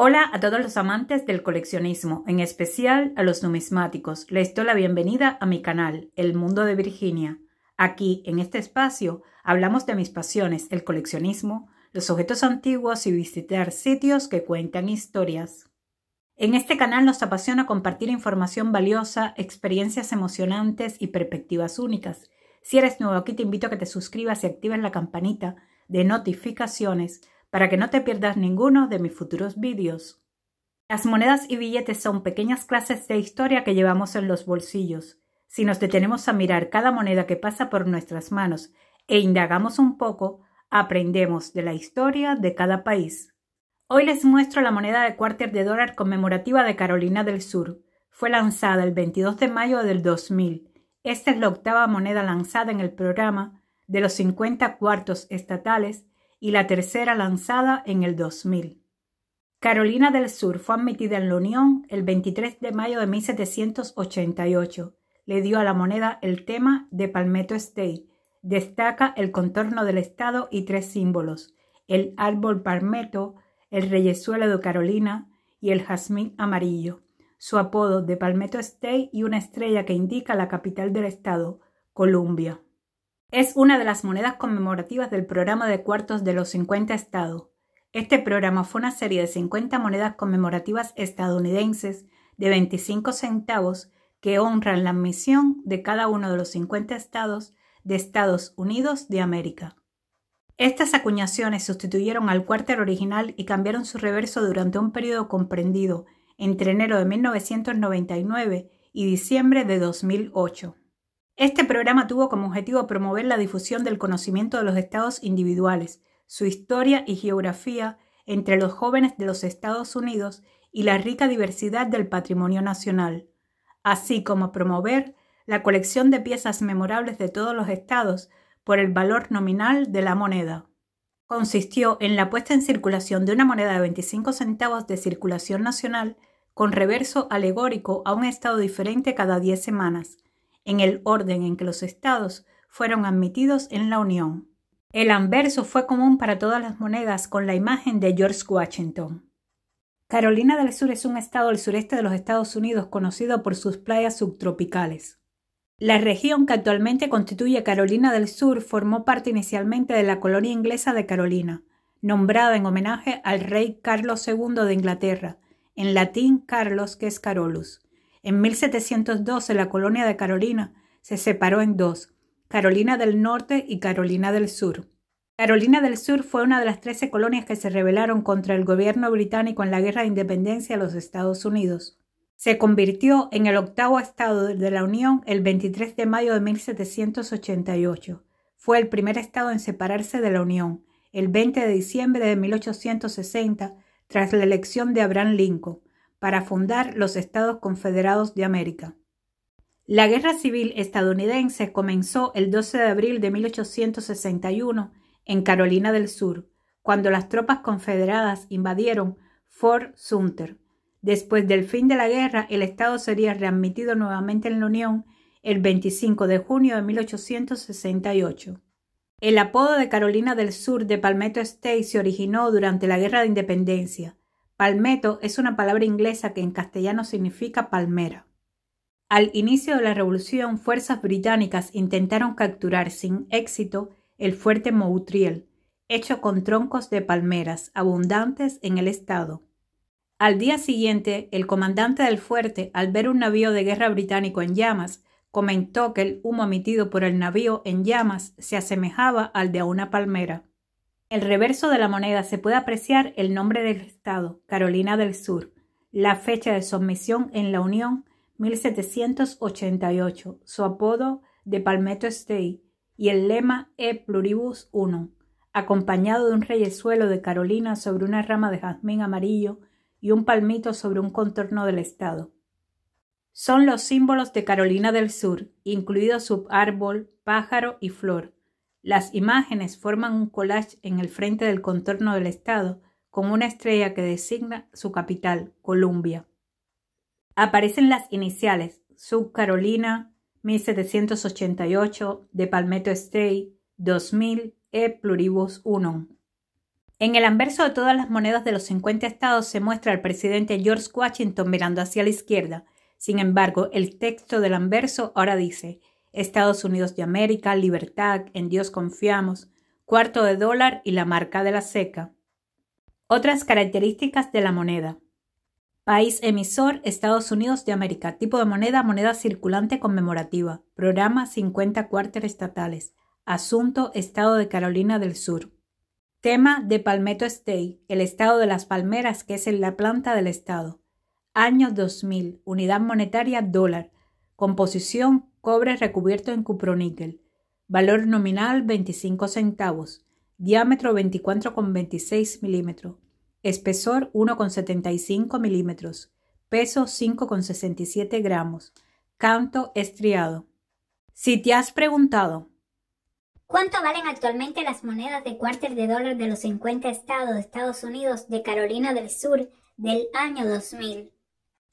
Hola a todos los amantes del coleccionismo, en especial a los numismáticos. Les doy la bienvenida a mi canal, El Mundo de Virginia. Aquí, en este espacio, hablamos de mis pasiones, el coleccionismo, los objetos antiguos y visitar sitios que cuentan historias. En este canal nos apasiona compartir información valiosa, experiencias emocionantes y perspectivas únicas. Si eres nuevo aquí, te invito a que te suscribas y actives la campanita de notificaciones para que no te pierdas ninguno de mis futuros vídeos. Las monedas y billetes son pequeñas clases de historia que llevamos en los bolsillos. Si nos detenemos a mirar cada moneda que pasa por nuestras manos e indagamos un poco, aprendemos de la historia de cada país. Hoy les muestro la moneda de cuarter de dólar conmemorativa de Carolina del Sur. Fue lanzada el 22 de mayo del 2000. Esta es la octava moneda lanzada en el programa de los 50 cuartos estatales y la tercera lanzada en el 2000. Carolina del Sur fue admitida en la Unión el 23 de mayo de 1788. Le dio a la moneda el tema de Palmetto State. Destaca el contorno del Estado y tres símbolos, el árbol palmetto, el reyesuelo de Carolina y el jazmín amarillo. Su apodo de Palmetto State y una estrella que indica la capital del Estado, Columbia. Es una de las monedas conmemorativas del programa de cuartos de los 50 estados. Este programa fue una serie de 50 monedas conmemorativas estadounidenses de 25 centavos que honran la misión de cada uno de los 50 estados de Estados Unidos de América. Estas acuñaciones sustituyeron al cuartel original y cambiaron su reverso durante un periodo comprendido entre enero de 1999 y diciembre de 2008. Este programa tuvo como objetivo promover la difusión del conocimiento de los estados individuales, su historia y geografía entre los jóvenes de los Estados Unidos y la rica diversidad del patrimonio nacional, así como promover la colección de piezas memorables de todos los estados por el valor nominal de la moneda. Consistió en la puesta en circulación de una moneda de 25 centavos de circulación nacional con reverso alegórico a un estado diferente cada 10 semanas, en el orden en que los estados fueron admitidos en la Unión. El anverso fue común para todas las monedas con la imagen de George Washington. Carolina del Sur es un estado del sureste de los Estados Unidos conocido por sus playas subtropicales. La región que actualmente constituye Carolina del Sur formó parte inicialmente de la colonia inglesa de Carolina, nombrada en homenaje al rey Carlos II de Inglaterra, en latín Carlos que es Carolus, en 1712 la colonia de Carolina se separó en dos, Carolina del Norte y Carolina del Sur. Carolina del Sur fue una de las trece colonias que se rebelaron contra el gobierno británico en la Guerra de Independencia de los Estados Unidos. Se convirtió en el octavo estado de la Unión el 23 de mayo de 1788. Fue el primer estado en separarse de la Unión, el 20 de diciembre de 1860, tras la elección de Abraham Lincoln para fundar los Estados Confederados de América. La Guerra Civil estadounidense comenzó el 12 de abril de 1861 en Carolina del Sur, cuando las tropas confederadas invadieron Fort Sumter. Después del fin de la guerra, el Estado sería readmitido nuevamente en la Unión el 25 de junio de 1868. El apodo de Carolina del Sur de Palmetto State se originó durante la Guerra de Independencia, Palmetto es una palabra inglesa que en castellano significa palmera. Al inicio de la revolución, fuerzas británicas intentaron capturar sin éxito el fuerte Moutriel, hecho con troncos de palmeras abundantes en el estado. Al día siguiente, el comandante del fuerte, al ver un navío de guerra británico en llamas, comentó que el humo emitido por el navío en llamas se asemejaba al de una palmera el reverso de la moneda se puede apreciar el nombre del Estado, Carolina del Sur, la fecha de sumisión en la Unión, 1788, su apodo de Palmetto State y el lema E pluribus I, acompañado de un reyesuelo de Carolina sobre una rama de jazmín amarillo y un palmito sobre un contorno del Estado. Son los símbolos de Carolina del Sur, incluido su árbol, pájaro y flor, las imágenes forman un collage en el frente del contorno del estado con una estrella que designa su capital, Columbia. Aparecen las iniciales South Carolina 1788 de Palmetto State 2000 e pluribus unum. En el anverso de todas las monedas de los 50 estados se muestra al presidente George Washington mirando hacia la izquierda. Sin embargo, el texto del anverso ahora dice Estados Unidos de América, Libertad, En Dios confiamos, Cuarto de dólar y la marca de la seca. Otras características de la moneda. País emisor, Estados Unidos de América. Tipo de moneda, moneda circulante conmemorativa. Programa 50 cuartos estatales. Asunto, Estado de Carolina del Sur. Tema de Palmetto State, el estado de las palmeras que es en la planta del estado. Año 2000, unidad monetaria dólar. Composición cobre recubierto en cuproníquel, valor nominal 25 centavos, diámetro 24,26 milímetros, espesor 1,75 milímetros, peso 5,67 gramos, canto estriado. Si te has preguntado, ¿Cuánto valen actualmente las monedas de cuarter de dólar de los 50 estados de Estados Unidos de Carolina del Sur del año 2000?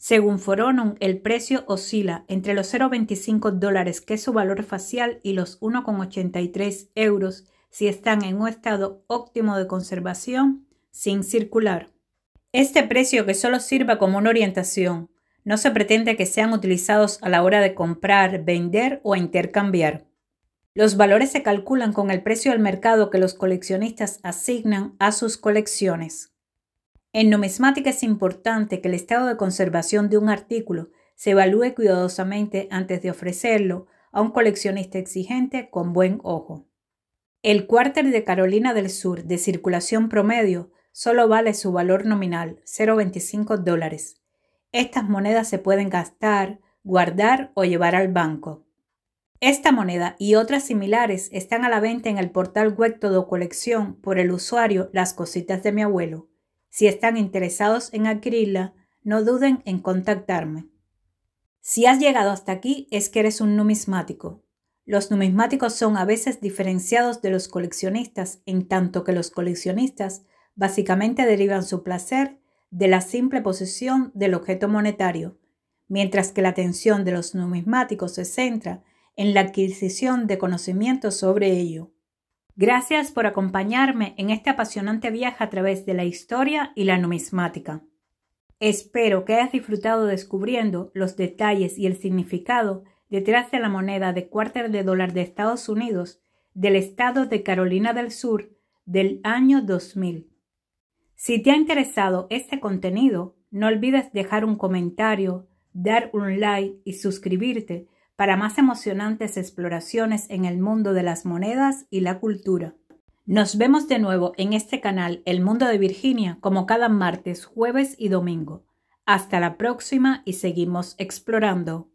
Según Foronum, el precio oscila entre los 0,25 dólares, que es su valor facial, y los 1,83 euros si están en un estado óptimo de conservación sin circular. Este precio que solo sirva como una orientación. No se pretende que sean utilizados a la hora de comprar, vender o intercambiar. Los valores se calculan con el precio del mercado que los coleccionistas asignan a sus colecciones. En numismática es importante que el estado de conservación de un artículo se evalúe cuidadosamente antes de ofrecerlo a un coleccionista exigente con buen ojo. El cuárter de Carolina del Sur de circulación promedio solo vale su valor nominal, 0,25 dólares. Estas monedas se pueden gastar, guardar o llevar al banco. Esta moneda y otras similares están a la venta en el portal web Todo Colección por el usuario Las Cositas de mi abuelo si están interesados en adquirirla, no duden en contactarme. Si has llegado hasta aquí es que eres un numismático. Los numismáticos son a veces diferenciados de los coleccionistas en tanto que los coleccionistas básicamente derivan su placer de la simple posesión del objeto monetario, mientras que la atención de los numismáticos se centra en la adquisición de conocimiento sobre ello. Gracias por acompañarme en este apasionante viaje a través de la historia y la numismática. Espero que hayas disfrutado descubriendo los detalles y el significado detrás de la moneda de cuarter de dólar de Estados Unidos del estado de Carolina del Sur del año 2000. Si te ha interesado este contenido, no olvides dejar un comentario, dar un like y suscribirte para más emocionantes exploraciones en el mundo de las monedas y la cultura. Nos vemos de nuevo en este canal El Mundo de Virginia como cada martes, jueves y domingo. Hasta la próxima y seguimos explorando.